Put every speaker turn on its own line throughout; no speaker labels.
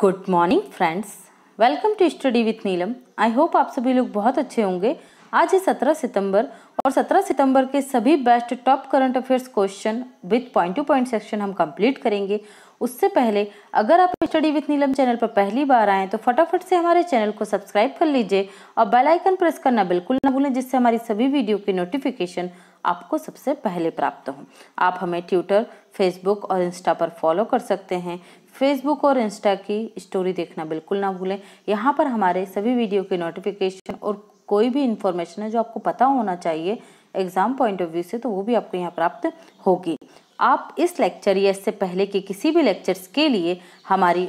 good morning friends welcome to study with Neelam I hope आप सभी लोग बहुत अच्छे होंगे आज है 17 सितंबर और 17 सितंबर के सभी best top current affairs question with point to point section हम कंप्लीट करेंगे उससे पहले अगर आप स्टडी विथ नीलम चैनल पर पहली बार आएँ तो फटाफट से हमारे चैनल को सब्सक्राइब कर लीजिए और बेलाइकन प्रेस करना बिल्कुल ना भूलें जिससे हमारी सभी वीडियो की नोटिफिकेशन आपको सबसे पहले प्राप्त हों आप हमें ट्विटर फेसबुक और इंस्टा पर फॉलो कर सकते हैं फेसबुक और इंस्टा की स्टोरी देखना बिल्कुल ना भूलें यहाँ पर हमारे सभी वीडियो के नोटिफिकेशन और कोई भी इन्फॉर्मेशन है जो आपको पता होना चाहिए एग्ज़ाम पॉइंट ऑफ व्यू से तो वो भी आपको यहाँ प्राप्त होगी आप इस लेक्चर या इससे पहले के किसी भी लेक्चर्स के लिए हमारी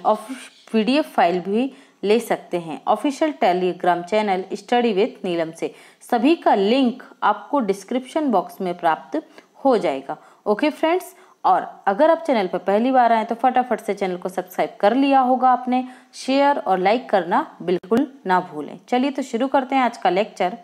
पी फाइल भी ले सकते हैं official Telegram channel study with Neelam से सभी का लिंक आपको डिस्क्रिप्शन बॉक्स में प्राप्त हो जाएगा ओके फ्रेंड्स और अगर आप चैनल पर पहली बार आए तो फटाफट से चैनल को सब्सक्राइब कर लिया होगा आपने शेयर और लाइक करना बिल्कुल ना भूलें चलिए तो शुरू करते हैं आज का लेक्चर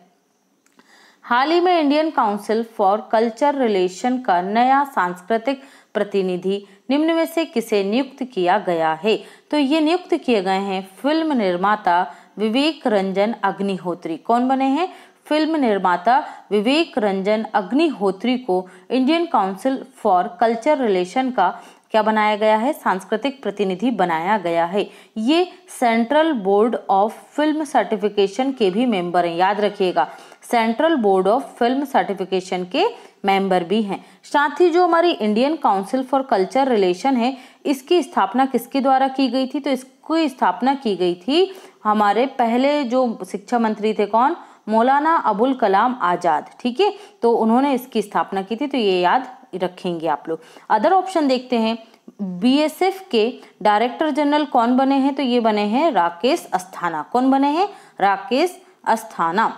हाल ही में Indian council for culture relation का नया सांस्कृतिक प्रतिनिधि निम्न में से किसे नियुक्त किया गया है तो ये नियुक्त किए गए हैं फिल्म निर्माता विवेक रंजन अग्निहोत्री कौन बने हैं फिल्म निर्माता विवेक रंजन अग्निहोत्री को Indian council for culture relation का क्या बनाया गया है सांस्कृतिक प्रतिनिधि बनाया गया है ये central board of film certification के भी मेंबर हैं याद रखिएगा central board of film certification के मेंबर भी हैं साथ ही जो हमारी Indian council for culture relation है इसकी स्थापना किसके द्वारा की गई थी तो इसकी स्थापना की गई थी हमारे पहले जो शिक्षा मंत्री थे कौन मौलाना अबुल कलाम आज़ाद ठीक है तो उन्होंने इसकी स्थापना की थी तो ये याद रखेंगे आप लोग अदर ऑप्शन देखते हैं बीएसएफ के डायरेक्टर जनरल कौन बने हैं तो ये बने हैं राकेश अस्थाना कौन बने हैं राकेश अस्थाना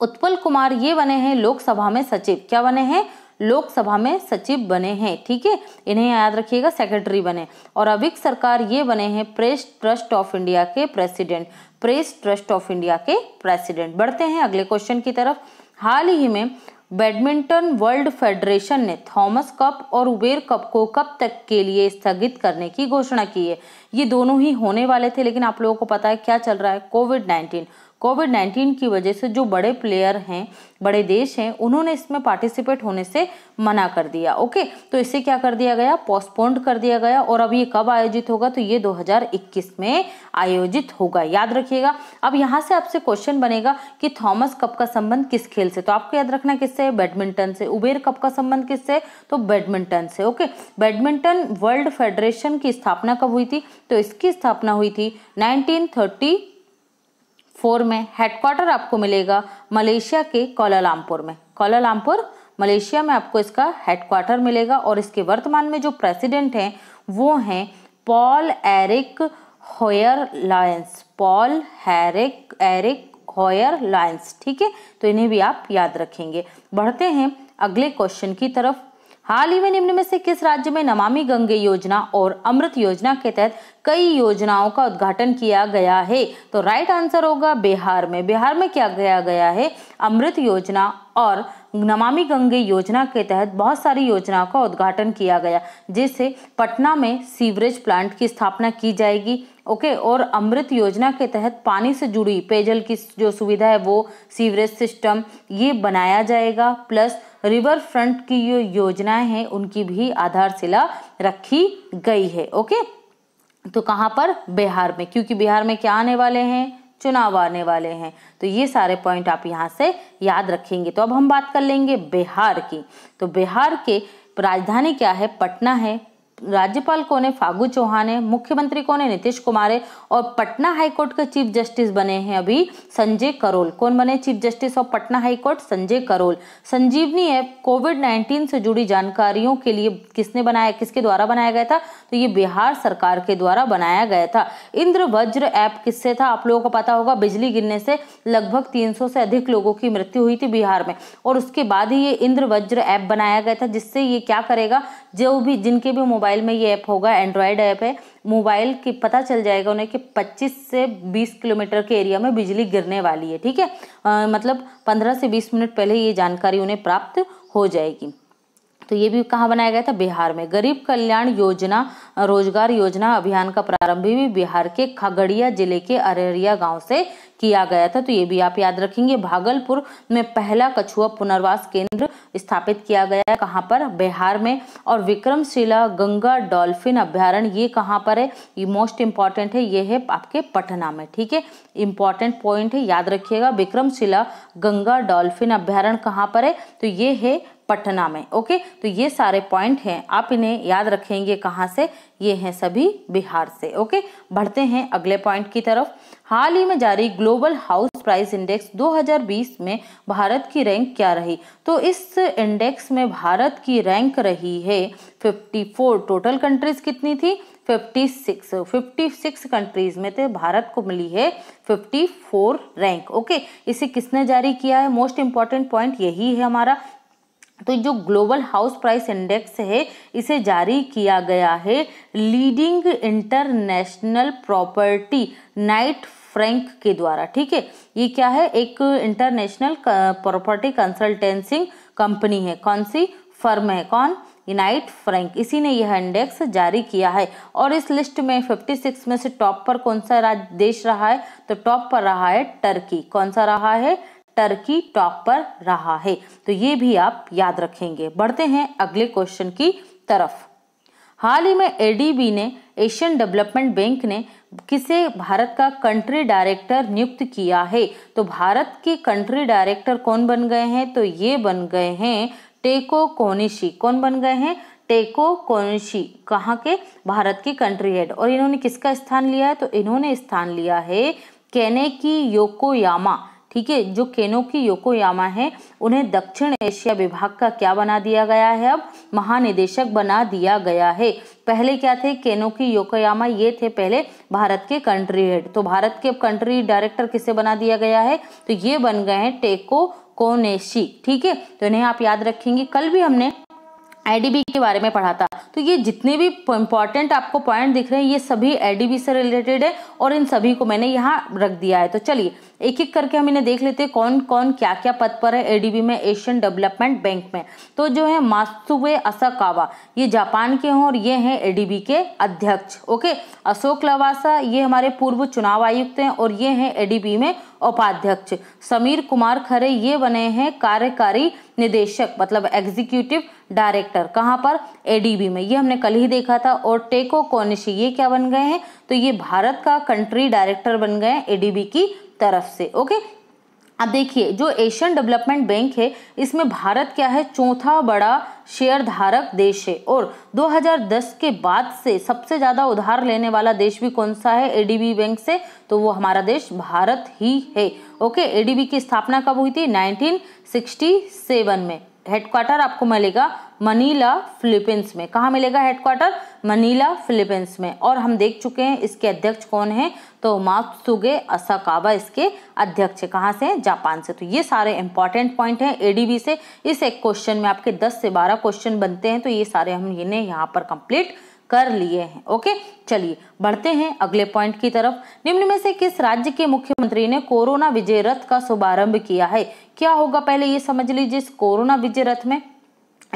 उत्पल कुमार ये बने हैं लोकसभा में सचिव क्या बने हैं लोकसभा में सचिव बने हैं ठीक है इन्हें याद रखिएगा सेक्रेटरी बने और अभी सरकार ये बने हैं प्रेस ट्रस्ट ऑफ इंडिया के president press trust of India के प्रेसिडेंट बढ़ते हैं अगले क्वेश्चन की तरफ हाल ही में बैडमिंटन वर्ल्ड फेडरेशन ने थॉमस कप और उबेर कप को कब तक के लिए स्थगित करने की घोषणा की है ये दोनों ही होने वाले थे लेकिन आप लोगों को पता है क्या चल रहा है कोविड नाइन्टीन कोविड नाइन्टीन की वजह से जो बड़े प्लेयर हैं बड़े देश हैं उन्होंने इसमें पार्टिसिपेट होने से मना कर दिया ओके तो इसे क्या कर दिया गया पोस्टपोन्ड कर दिया गया और अब ये कब आयोजित होगा तो ये 2021 में आयोजित होगा याद रखिएगा अब यहाँ से आपसे क्वेश्चन बनेगा कि थॉमस कप का संबंध किस खेल से तो आपको याद रखना किससे है बैडमिंटन से उबेर कप का संबंध किससे तो बैडमिंटन से ओके बैडमिंटन वर्ल्ड फेडरेशन की स्थापना कब हुई थी तो इसकी स्थापना हुई थी नाइनटीन फोर में हेडक्वार्टर आपको मिलेगा मलेशिया के कोलालमपुर में कोलालमपुर मलेशिया में आपको इसका हेडक्वार्टर मिलेगा और इसके वर्तमान में जो प्रेसिडेंट हैं वो हैं Paul Erik Hoyer Lyons Paul Erik Erik Hoyer Lyons ठीक है तो इन्हें भी आप याद रखेंगे बढ़ते हैं अगले क्वेश्चन की तरफ हाल ही में निम्न में से किस राज्य में नमामि गंगे योजना और अमृत योजना के तहत कई योजनाओं का उद्घाटन किया गया है तो राइट आंसर होगा बिहार में बिहार में क्या किया गया है अमृत योजना और नमामि गंगे योजना के तहत बहुत सारी योजनाओं का उद्घाटन किया गया जिससे पटना में सीवरेज प्लांट की स्थापना की जाएगी ओके और अमृत योजना के तहत पानी से जुड़ी पेयजल की जो सुविधा है वो सीवरेज सिस्टम ये बनाया जाएगा प्लस रिवर फ्रंट की जो योजनाएं हैं उनकी भी आधारशिला रखी गई है ओके तो कहाँ पर बिहार में क्योंकि बिहार में क्या आने वाले हैं चुनाव आने वाले हैं तो ये सारे पॉइंट आप यहाँ से याद रखेंगे तो अब हम बात कर लेंगे बिहार की तो बिहार के राजधानी क्या है पटना है राज्यपाल कौन है फागू चौहान है मुख्यमंत्री कौन है नीतीश कुमार है और पटना हाईकोर्ट के चीफ जस्टिस बने हैं अभी संजय करोल कौन बने chief justice of Patna high court Sanjay Karol Sanjeevani app Covid 19 से जुड़ी जानकारियों के लिए किसने बनाया किसके द्वारा बनाया गया था तो ये बिहार सरकार के द्वारा बनाया गया था इंद्र वज्र ऐप किससे था आप लोगों को पता होगा बिजली गिरने से लगभग तीन से अधिक लोगों की मृत्यु हुई थी बिहार में और उसके बाद ही ये इंद्र वज्र ऐप बनाया गया था जिससे ये क्या करेगा जो भी जिनके भी मोबाइल मोबाइल में ये ऐप होगा एंड्रॉयड ऐप है मोबाइल की पता चल जाएगा उन्हें कि 25 से 20 किलोमीटर के एरिया में बिजली गिरने वाली है ठीक है मतलब 15 से 20 मिनट पहले ये जानकारी उन्हें प्राप्त हो जाएगी तो ये भी कहाँ बनाया गया था बिहार में गरीब कल्याण योजना रोजगार योजना अभियान का प्रारंभ भी बिहार के खगड़िया जिले के अररिया गांव से किया गया था तो ये भी आप याद रखेंगे भागलपुर में पहला कछुआ पुनर्वास केंद्र स्थापित किया गया है कहाँ पर बिहार में और विक्रमशिला गंगा डॉल्फिन अभ्यारण ये कहाँ पर है ये मोस्ट इम्पॉर्टेंट है ये है आपके पटना में ठीक है इम्पॉर्टेंट पॉइंट है याद रखिएगा विक्रमशिला गंगा डॉल्फिन अभ्यारण्य कहाँ पर है तो ये है पटना में ओके तो ये सारे पॉइंट हैं आप इन्हें याद रखेंगे कहाँ से ये हैं सभी बिहार से ओके बढ़ते हैं अगले पॉइंट की तरफ हाल ही में जारी ग्लोबल हाउस प्राइस इंडेक्स 2020 में भारत की रैंक क्या रही तो इस इंडेक्स में भारत की रैंक रही है 54 टोटल कंट्रीज कितनी थी 56 56 कंट्रीज में तो भारत को मिली है 54 रैंक ओके इसे किसने जारी किया है मोस्ट इंपॉर्टेंट पॉइंट यही है हमारा तो जो ग्लोबल हाउस प्राइस इंडेक्स है इसे जारी किया गया है leading international property Knight Frank के द्वारा ठीक है ये क्या है एक इंटरनेशनल प्रॉपर्टी कंसल्टेंसिंग कंपनी है कौन सी फर्म है कौन यूनाइट फ्रैंक इसी ने यह इंडेक्स जारी किया है और इस लिस्ट में 56 में से टॉप पर कौन सा देश रहा है तो टॉप पर रहा है टर्की कौन सा रहा है टर्की टॉप पर रहा है तो ये भी आप याद रखेंगे बढ़ते हैं अगले क्वेश्चन की तरफ हाल ही में एडीबी ने एशियन डेवलपमेंट बैंक ने किसे भारत का कंट्री डायरेक्टर नियुक्त किया है तो भारत के कंट्री डायरेक्टर कौन बन गए हैं तो ये बन गए हैं टेको कोनिशी कौन बन गए हैं टेको कोनिशी कहाँ के भारत के कंट्री हेड और इन्होंने किसका स्थान लिया है तो इन्होंने स्थान लिया है केनेकी योकोयामा ठीक है जो केनो की योकोयामा है उन्हें दक्षिण एशिया विभाग का क्या बना दिया गया है अब महानिदेशक बना दिया गया है पहले क्या थे केनो की योकोयामा ये थे पहले भारत के कंट्री हेड तो भारत के कंट्री डायरेक्टर किसे बना दिया गया है तो ये बन गए हैं टेको कोनेशी ठीक है तो इन्हें आप याद रखेंगे कल भी हमने आईडीबी के बारे में पढ़ा था तो ये जितने भी इंपॉर्टेंट आपको पॉइंट दिख रहे हैं ये सभी आईडीबी से रिलेटेड है और इन सभी को मैंने यहाँ रख दिया है तो चलिए एक एक करके हम इन्हें देख लेते हैं कौन कौन क्या क्या पद पर है एडीबी में एशियन डेवलपमेंट बैंक में तो जो है मास्तुवे असाकावा ये जापान के हों और ये हैं एडीबी के अध्यक्ष ओके अशोक लवासा ये हमारे पूर्व चुनाव आयुक्त हैं और ये हैं एडीबी में उपाध्यक्ष समीर कुमार खरे ये बने हैं कार्यकारी निदेशक मतलब एग्जीक्यूटिव डायरेक्टर कहाँ पर एडीबी में ये हमने कल ही देखा था और टेको कौनिशी ये क्या बन गए हैं तो ये भारत का कंट्री डायरेक्टर बन गए हैं एडीबी की तरफ से ओके अब देखिए जो एशियन डेवलपमेंट बैंक है इसमें भारत क्या है चौथा बड़ा शेयर धारक देश है और 2010 के बाद से सबसे ज़्यादा उधार लेने वाला देश भी कौन सा है एडीबी बैंक से तो वो हमारा देश भारत ही है ओके एडीबी की स्थापना कब हुई थी 1967 में हेडक्वार्टर आपको मिलेगा मनीला फिलीपींस में कहाँ मिलेगा हेडक्वार्टर मनीला फिलीपींस में और हम देख चुके हैं इसके अध्यक्ष कौन है तो मात्सुगे असाकाबा इसके अध्यक्ष कहाँ से हैं जापान से तो ये सारे इंपॉर्टेंट पॉइंट हैं एडीबी से इस एक क्वेश्चन में आपके 10 से 12 क्वेश्चन बनते हैं तो ये सारे हम इन्हें यहाँ पर कंप्लीट कर लिए हैं ओके चलिए बढ़ते हैं अगले पॉइंट की तरफ निम्न में से किस राज्य के मुख्यमंत्री ने कोरोना विजय रथ का शुभारंभ किया है क्या होगा पहले ये समझ लीजिए इस कोरोना विजय रथ में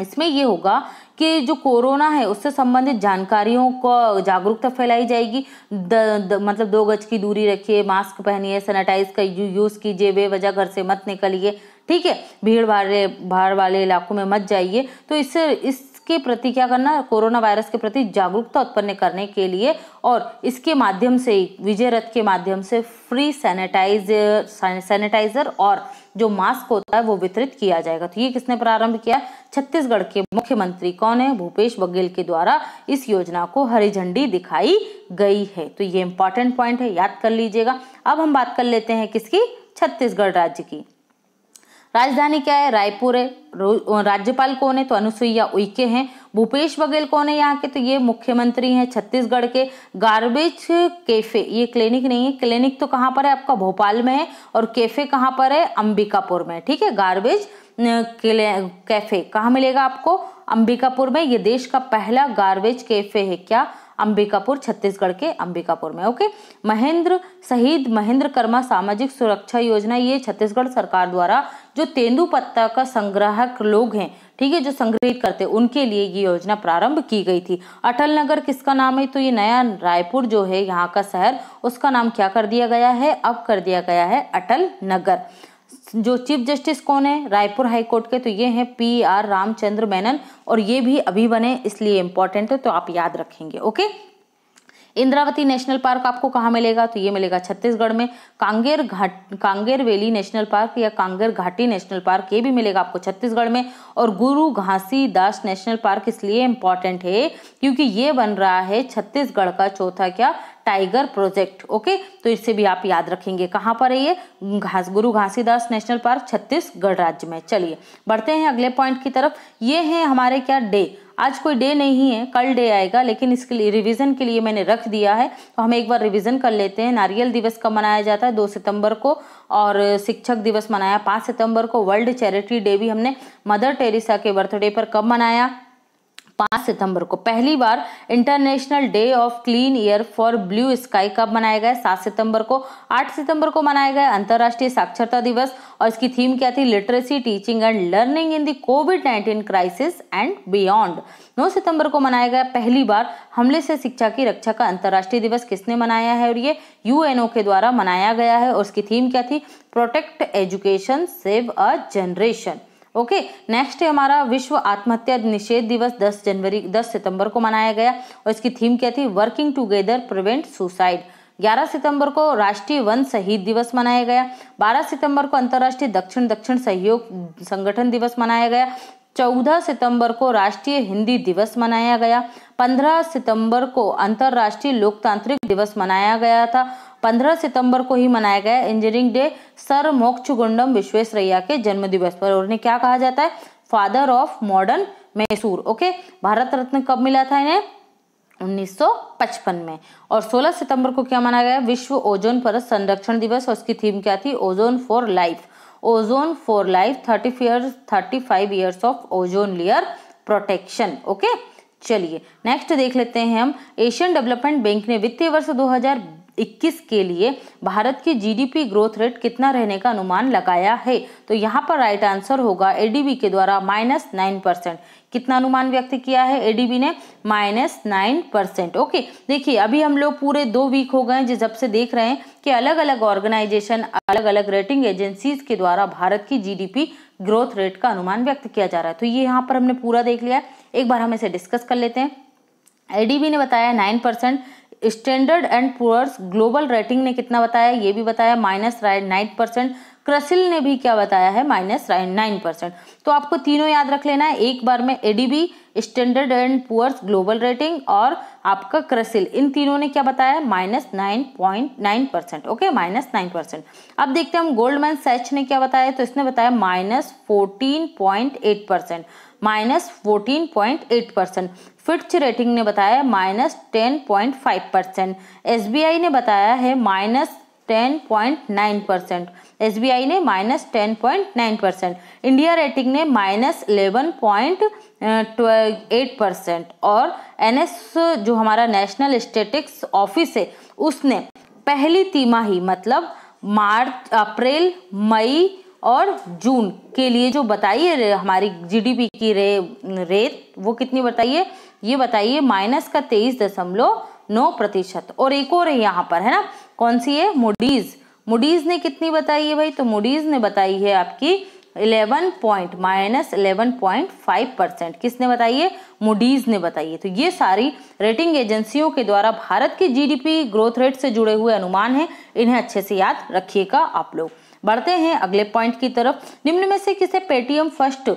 इसमें ये होगा कि जो कोरोना है उससे संबंधित जानकारियों को जागरूकता फैलाई जाएगी द, द, मतलब दो गज की दूरी रखिए मास्क पहनिए सैनिटाइज का यू, यूज़ कीजिए बेवजह घर से मत निकलिए ठीक है भीड़ भाड़ भाड़ वाले इलाकों में मत जाइए तो इससे इस के प्रति क्या करना कोरोना वायरस के प्रति जागरूकता उत्पन्न करने के लिए और इसके माध्यम से विजय रथ के माध्यम से फ्री सैनिटाइज सैनिटाइजर और जो मास्क होता है वो वितरित किया जाएगा तो ये किसने प्रारंभ किया छत्तीसगढ़ के मुख्यमंत्री कौन है भूपेश बघेल के द्वारा इस योजना को हरी झंडी दिखाई गई है तो ये इंपॉर्टेंट पॉइंट है याद कर लीजिएगा अब हम बात कर लेते हैं किसकी छत्तीसगढ़ राज्य की राजधानी क्या है रायपुर है राज्यपाल कौन है तो अनुसुईया उइके हैं भूपेश बघेल कौन है यहाँ के तो ये मुख्यमंत्री हैं छत्तीसगढ़ के गार्बेज कैफे ये क्लिनिक नहीं है क्लिनिक तो कहाँ पर है आपका भोपाल में है और कैफे कहाँ पर है अंबिकापुर में ठीक है गार्बेज कैफे कहाँ मिलेगा आपको अंबिकापुर में ये देश का पहला गार्बेज कैफे है क्या अंबिकापुर छत्तीसगढ़ के अंबिकापुर में ओके महेंद्र शहीद महेंद्र कर्मा सामाजिक सुरक्षा योजना ये छत्तीसगढ़ सरकार द्वारा जो तेंदुपत्ता का संग्राहक लोग हैं ठीक है जो संग्रहित करते हैं उनके लिए ये योजना प्रारंभ की गई थी अटल नगर किसका नाम है तो ये नया रायपुर जो है यहाँ का शहर उसका नाम क्या कर दिया गया है अब कर दिया गया है अटल नगर जो चीफ जस्टिस कौन है रायपुर हाई कोर्ट के तो ये हैं पी आर रामचंद्र मेनन और ये भी अभी बने इसलिए इम्पोर्टेंट है तो आप याद रखेंगे ओके इंद्रावती नेशनल पार्क आपको कहाँ मिलेगा तो ये मिलेगा छत्तीसगढ़ में Kanger Ghat Kanger valley national park या कांगेर घाटी नेशनल पार्क ये भी मिलेगा आपको छत्तीसगढ़ में और गुरु दास नेशनल पार्क इसलिए इम्पॉर्टेंट है क्योंकि ये बन रहा है छत्तीसगढ़ का चौथा क्या टाइगर प्रोजेक्ट ओके तो इससे भी आप याद रखेंगे कहाँ पर है ये घास गुरु घासीदास नेशनल पार्क छत्तीसगढ़ राज्य में चलिए बढ़ते हैं अगले पॉइंट की तरफ ये है हमारे क्या डे आज कोई डे नहीं है कल डे आएगा लेकिन इसके लिए रिविजन के लिए मैंने रख दिया है तो हम एक बार रिविजन कर लेते हैं नारियल दिवस कब मनाया जाता है दो सितंबर को और शिक्षक दिवस मनाया पाँच सितंबर को वर्ल्ड चैरिटी डे भी हमने मदर टेरेसा के बर्थडे पर कब मनाया पाँच सितंबर को पहली बार international day of clean air for blue sky कब मनाया गया सात सितंबर को आठ सितंबर को मनाया गया अंतर्राष्ट्रीय साक्षरता दिवस और इसकी थीम क्या थी literacy teaching and learning in the Covid nineteen crisis and beyond नौ सितंबर को मनाया गया पहली बार हमले से शिक्षा की रक्षा का अंतर्राष्ट्रीय दिवस किसने मनाया है और ये यूएनओ के द्वारा मनाया गया है और उसकी थीम क्या थी protect education save a generation okay next है हमारा विश्व आत्महत्या निषेध दिवस 10 जनवरी 10 सितंबर को मनाया गया और इसकी थीम क्या थी वर्किंग टुगेदर प्रिवेंट सुसाइड 11 सितंबर को राष्ट्रीय वन शहीद दिवस मनाया गया 12 सितंबर को अंतर्राष्ट्रीय दक्षिण दक्षिण सहयोग संगठन दिवस मनाया गया 14 सितंबर को राष्ट्रीय हिंदी दिवस मनाया गया 15 सितंबर को अंतर्राष्ट्रीय लोकतांत्रिक दिवस मनाया गया था 15 सितंबर को ही मनाया गया engineering day sir Mokshagundam Visvesvaraya के जन्म दिवस पर और इन्हें क्या कहा जाता है father of modern Mysore okay Bharat Ratna कब मिला था इन्हें 1955 में और 16 सितंबर को क्या मनाया गया विश्व ओजोन पर संरक्षण दिवस और उसकी थीम क्या थी ozone for life ozone for life thirty fear thirty five years of ozone layer protection okay चलिए नेक्स्ट देख लेते हैं हम एशियन डेवलपमेंट बैंक ने वित्तीय वर्ष 2021 के लिए भारत की जीडीपी ग्रोथ रेट कितना रहने का अनुमान लगाया है तो यहाँ पर राइट आंसर होगा एडीबी के द्वारा माइनस नाइन परसेंट कितना अनुमान व्यक्त किया है एडीबी ने माइनस नाइन परसेंट ओके देखिए अभी हम लोग पूरे दो वीक हो गए हैं जब से देख रहे हैं कि अलग अलग ऑर्गेनाइजेशन अलग अलग रेटिंग एजेंसीज के द्वारा भारत की जीडीपी ग्रोथ रेट का अनुमान व्यक्त किया जा रहा है तो ये यहाँ पर हमने पूरा देख लिया एक बार हम इसे डिस्कस कर लेते हैं एडीबी ने बताया nine percent standard and Poor's global rating ने कितना बताया ये भी बताया माइनस नाइन परसेंट क्रसिल ने भी क्या बताया है माइनस नाइन परसेंट तो आपको तीनों याद रख लेना है एक बार में ADB standard and Poor's global rating और आपका क्रसिल इन तीनों ने क्या बताया minus nine point nine percent okay minus nine percent अब देखते हैं हम गोल्डमैन सैच ने क्या बताया तो इसने बताया minus fourteen point eight percent minus fourteen point eight percent Fitch rating ने बताया minus ten point five percent S ने बताया है minus ten point nine percent S ने minus ten point nine percent India rating ने minus eleven point eight percent और N जो हमारा नेशनल स्टेटिक्स ऑफिस है उसने पहली तिमाही मतलब मार्च अप्रैल मई और जून के लिए जो बताइए हमारी जीडीपी की रे रेत वो कितनी बताइए ये बताइए माइनस का तेईस दशमलव नौ प्रतिशत और एक और है यहाँ पर है ना कौन सी है मुडीज़ मुडीज़ ने कितनी बताई है भाई तो मुडीज़ ने बताई है आपकी eleven point minus eleven point five percent किसने बताई है मुडीज़ ने बताई है तो ये सारी रेटिंग एजेंसियों के द्वारा भारत की जीडीपी ग्रोथ रेट से जुड़े हुए अनुमान हैं इन्हें अच्छे से याद रखिएगा आप लोग बढ़ते हैं अगले पॉइंट की तरफ निम्न में से किसे पेटीएम फर्स्ट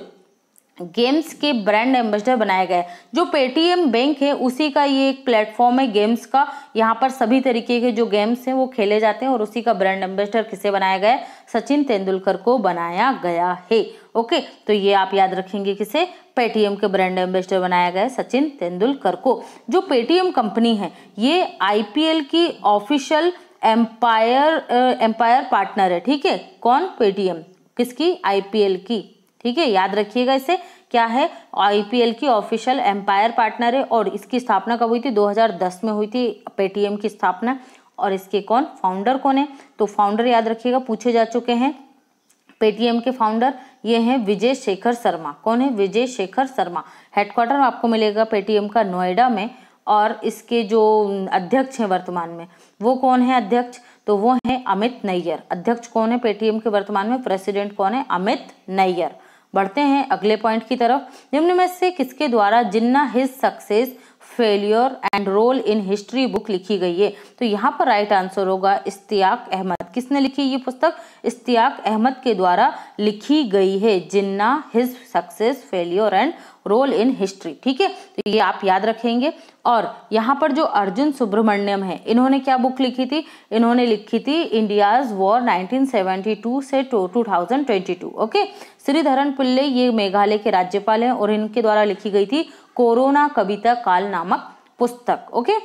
गेम्स के ब्रांड एम्बेसडर बनाया गया है जो पेटीएम बैंक है उसी का ये एक प्लेटफॉर्म है गेम्स का यहाँ पर सभी तरीके के जो गेम्स हैं वो खेले जाते हैं और उसी का ब्रांड एम्बेसडर किसे बनाया गया है सचिन तेंदुलकर को बनाया गया है ओके तो ये आप याद रखेंगे किसे पेटीएम के ब्रांड एम्बेसडर बनाया गया है सचिन तेंदुलकर को जो पेटीएम कंपनी है ये आईपीएल की ऑफिशियल एम्पायर एम्पायर पार्टनर है ठीक है कौन पेटीएम किसकी आईपीएल की ठीक है याद रखिएगा इसे क्या है आईपीएल की ऑफिशियल एम्पायर पार्टनर है और इसकी स्थापना कब हुई थी 2010 में हुई थी पेटीएम की स्थापना और इसके कौन फाउंडर कौन है तो फाउंडर याद रखिएगा पूछे जा चुके हैं पेटीएम के फाउंडर ये हैं विजय शेखर शर्मा कौन है विजय शेखर शर्मा हेडक्वार्टर आपको मिलेगा पेटीएम का नोएडा में और इसके जो अध्यक्ष हैं वर्तमान में वो कौन है अध्यक्ष तो वो है अमित नैयर अध्यक्ष कौन है पेटीएम के वर्तमान में प्रेसिडेंट कौन है अमित नैयर बढ़ते हैं अगले पॉइंट की तरफ निम्न में से किसके द्वारा Jinnah his success failure and role in history book लिखी गई है तो यहाँ पर राइट आंसर होगा इश्तियाक अहमद किसने लिखी ये पुस्तक इश्तियाक अहमद के द्वारा लिखी गई है Jinnah his success failure and role in history ठीक है तो ये आप याद रखेंगे और यहाँ पर जो अर्जुन सुब्रमण्यम है इन्होंने क्या बुक लिखी थी इन्होंने लिखी थी इंडियाज वॉर 1972 से टू 2022 ओके श्रीधरन पिल्ले ये मेघालय के राज्यपाल हैं और इनके द्वारा लिखी गई थी कोरोना कविता काल नामक पुस्तक ओके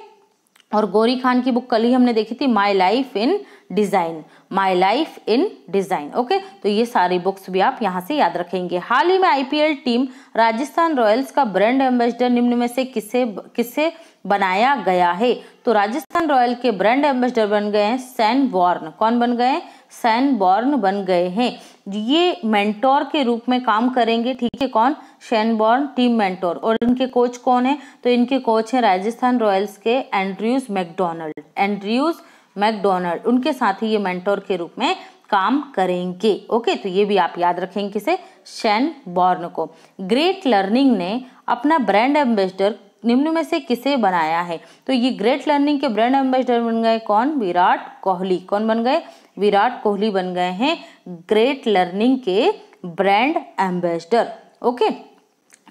और गौरी खान की बुक कल ही हमने देखी थी my life in design my life in design okay तो ये सारी बुक्स भी आप यहाँ से याद रखेंगे हाल ही में आईपीएल टीम राजस्थान रॉयल्स का ब्रांड एम्बेसडर निम्न में से किसे किसे बनाया गया है तो राजस्थान रॉयल के ब्रांड एम्बेसडर बन गए हैं सैन बॉर्न कौन बन गए हैं सैन बॉर्न बन गए हैं ये मेंटोर के रूप में काम करेंगे ठीक है कौन शेनबॉर्न टीम मेंटोर और इनके कोच कौन है तो इनके कोच हैं राजस्थान रॉयल्स के एंड्रयूज मैकडोनल्ड एंड्रयूज मैकडोनल्ड उनके साथ ही ये मेंटोर के रूप में काम करेंगे ओके तो ये भी आप याद रखेंगे किसे शेन बॉर्न को ग्रेट लर्निंग ने अपना ब्रांड एम्बेसडर निम्न में से किसे बनाया है तो ये ग्रेट लर्निंग के ब्रांड एम्बेसडर बन गए कौन विराट कोहली कौन बन गए विराट कोहली बन गए हैं ग्रेट लर्निंग के ब्रांड एम्बेसडर ओके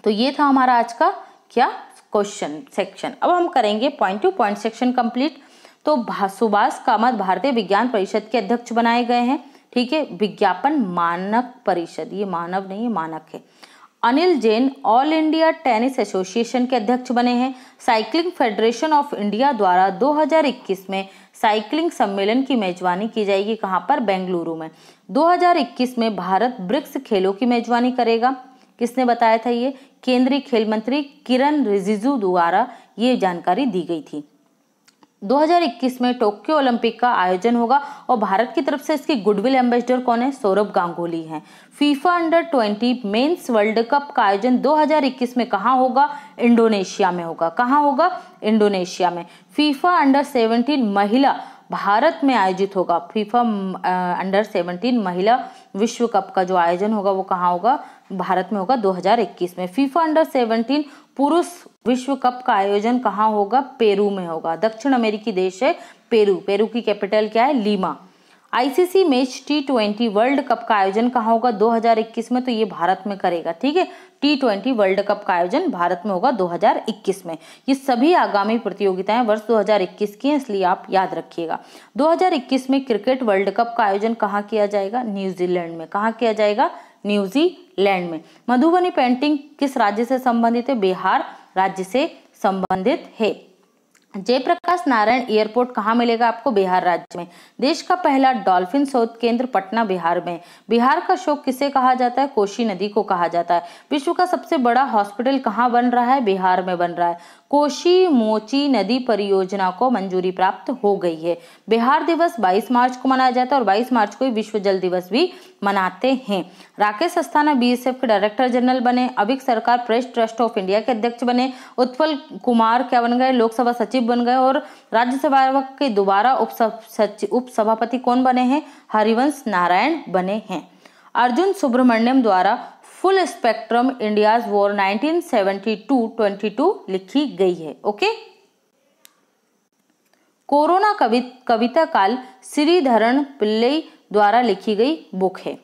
तो ये था हमारा आज का क्या क्वेश्चन सेक्शन अब हम करेंगे point to point section complete तो सुभाष कामत भारतीय विज्ञान परिषद के अध्यक्ष बनाए गए हैं ठीक है विज्ञापन मानक परिषद ये मानव नहीं मानक है Anil Jain all India tennis association के अध्यक्ष बने हैं साइकिलिंग फेडरेशन ऑफ इंडिया द्वारा 2021 में साइकिलिंग सम्मेलन की मेजबानी की जाएगी कहाँ पर बेंगलुरु में 2021 में भारत ब्रिक्स खेलों की मेजबानी करेगा किसने बताया था ये केंद्रीय खेल मंत्री किरण रिजिजू द्वारा ये जानकारी दी गई थी 2021 में टोक्यो ओलंपिक का आयोजन होगा और भारत की तरफ से इसकी गुडविल एम्बेसडर कौन है सौरभ गांगुली हैं FIFA under 20 men's world cup का आयोजन 2021 में कहाँ होगा इंडोनेशिया में होगा कहाँ होगा इंडोनेशिया में फीफा अंडर 17 महिला भारत में आयोजित होगा फीफा अंडर 17 महिला विश्व कप का जो आयोजन होगा वो कहाँ होगा भारत में होगा 2021 में फीफा अंडर 17 पुरुष विश्व कप का आयोजन कहाँ होगा पेरू में होगा दक्षिण अमेरिकी देश है पेरू पेरू की कैपिटल क्या है Lima ICC match T twenty world cup का आयोजन कहाँ होगा 2021 में तो ये भारत में करेगा ठीक है टी ट्वेंटी वर्ल्ड कप का आयोजन भारत में होगा 2021 में ये सभी आगामी प्रतियोगिताएं वर्ष 2021 की हैं इसलिए आप याद रखिएगा 2021 में क्रिकेट वर्ल्ड कप का आयोजन कहाँ किया जाएगा न्यूजीलैंड में कहाँ किया जाएगा न्यूजीलैंड में मधुबनी पेंटिंग किस राज्य से संबंधित है बिहार राज्य से संबंधित है जयप्रकाश नारायण एयरपोर्ट कहाँ मिलेगा आपको बिहार राज्य में देश का पहला डॉल्फिन शोध केंद्र पटना बिहार में बिहार का शोक किसे कहा जाता है कोशी नदी को कहा जाता है विश्व का सबसे बड़ा हॉस्पिटल कहाँ बन रहा है बिहार में बन रहा है कोशी मोची नदी परियोजना को मंजूरी प्राप्त हो गई है बिहार दिवस 22 मार्च को मनाया जाता है और 22 मार्च को विश्व जल दिवस भी मनाते हैं राकेश अस्थाना बीएसएफ के डायरेक्टर जनरल बने अभिक सरकार प्रेस ट्रस्ट ऑफ इंडिया के अध्यक्ष बने उत्पल कुमार क्या बन गए लोकसभा सचिव बन गए और राज्यसभा के दोबारा उप सभापति कौन बने हैं हरिवंश नारायण बने हैं अर्जुन सुब्रमण्यम द्वारा फुल स्पेक्ट्रम इंडियाज वॉर 1972-22 लिखी गई है ओके कोरोना कवि कविता काल श्रीधरण पिल्लई द्वारा लिखी गई बुक है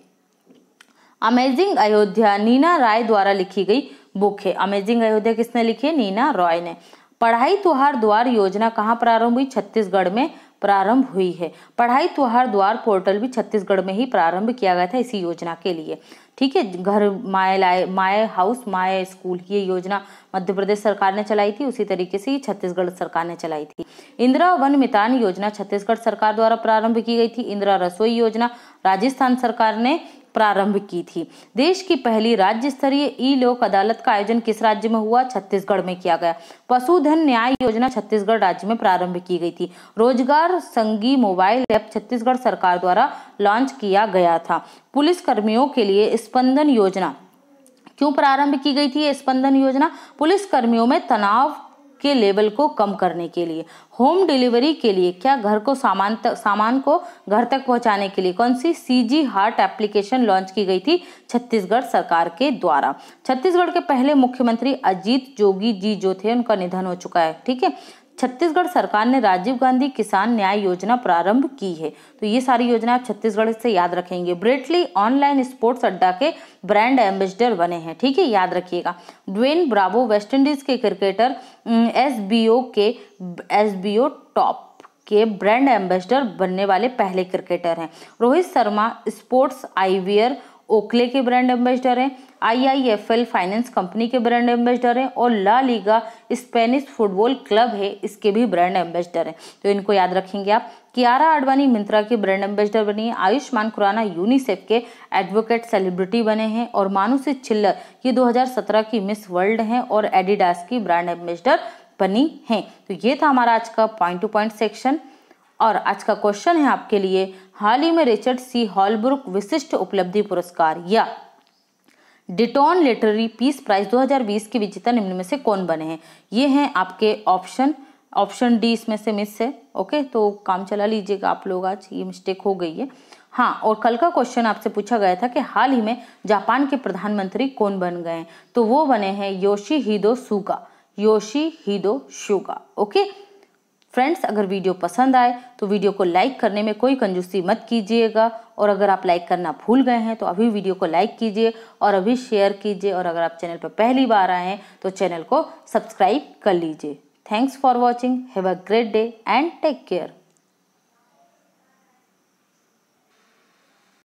अमेजिंग अयोध्या नीना राय द्वारा लिखी गई बुक है अमेजिंग अयोध्या किसने लिखी है नीना रॉय ने पढ़ाई त्योहार द्वार योजना कहाँ प्रारंभ हुई छत्तीसगढ़ में प्रारंभ हुई है पढ़ाई त्योहार द्वार पोर्टल भी छत्तीसगढ़ में ही प्रारंभ किया गया था इसी योजना के लिए ठीक है घर माए लाए माए हाउस माए स्कूल ये योजना मध्य प्रदेश सरकार ने चलाई थी उसी तरीके से ये छत्तीसगढ़ सरकार ने चलाई थी इंदिरा वन मितान योजना छत्तीसगढ़ सरकार द्वारा प्रारंभ की गई थी इंदिरा रसोई योजना राजस्थान सरकार ने प्रारंभ की थी देश की पहली राज्य स्तरीय ई लोक अदालत का आयोजन किस राज्य में हुआ छत्तीसगढ़ में किया गया पशुधन न्याय योजना छत्तीसगढ़ राज्य में प्रारंभ की गई थी रोजगार संगी मोबाइल ऐप छत्तीसगढ़ सरकार द्वारा लॉन्च किया गया था पुलिस कर्मियों के लिए स्पंदन योजना क्यों प्रारंभ की गई थी स्पंदन योजना पुलिस कर्मियों में तनाव के लेवल को कम करने के लिए होम डिलीवरी के लिए क्या घर को सामान तक सामान को घर तक पहुंचाने के लिए कौन सी C G heart application launch की गई थी छत्तीसगढ़ सरकार के द्वारा छत्तीसगढ़ के पहले मुख्यमंत्री अजीत जोगी जी जो थे उनका निधन हो चुका है ठीक है छत्तीसगढ़ सरकार ने राजीव गांधी किसान न्याय योजना प्रारंभ की है तो ये सारी योजना आप छत्तीसगढ़ से याद रखेंगे ब्रेटली ऑनलाइन स्पोर्ट्स अड्डा के ब्रांड एम्बेसडर बने हैं ठीक है याद रखिएगा ड्वेन ब्रावो वेस्टइंडीज के क्रिकेटर एस के एस टॉप के ब्रांड एम्बेसडर बनने वाले पहले क्रिकेटर हैं Rohit Sharma sports eyewear Oakley के ब्रांड एम्बेसडर हैं आईआईएफएल फाइनेंस कंपनी के ब्रांड एम्बेसडर हैं और La Liga Spanish football club है इसके भी ब्रांड एम्बेसडर हैं तो इनको याद रखेंगे आप कियारा आडवाणी मिंत्रा के ब्रांड एम्बेसडर बनी है आयुष्मान खुराना यूनिसेफ के एडवोकेट सेलिब्रिटी बने हैं और मानुष छिल्लर ये दो की मिस वर्ल्ड हैं और एडिडास की ब्रांड एम्बेसडर बनी हैं तो ये था हमारा आज का पॉइंट टू पॉइंट सेक्शन और आज का क्वेश्चन है आपके लिए हाल ही में रिचर्ड सी हॉलब्रुक विशिष्ट उपलब्धि पुरस्कार या डिटॉन लिटरेरी पीस प्राइज 2020 के विजेता निम्न में से कौन बने हैं ये हैं आपके ऑप्शन ऑप्शन डी इसमें से मिस है ओके तो काम चला लीजिएगा आप लोग आज ये मिस्टेक हो गई है हाँ और कल का क्वेश्चन आपसे पूछा गया था कि हाल ही में जापान के प्रधानमंत्री कौन बन गए तो वो बने हैं Yoshihide Suga Yoshihide Suga okay friends अगर वीडियो पसंद आए तो वीडियो को लाइक करने में कोई कंजूसी मत कीजिएगा और अगर आप लाइक करना भूल गए हैं तो अभी वीडियो को लाइक कीजिए और अभी शेयर कीजिए और अगर आप चैनल पर पहली बार आए हैं तो चैनल को सब्सक्राइब कर लीजिए thanks for watching have a great day and take care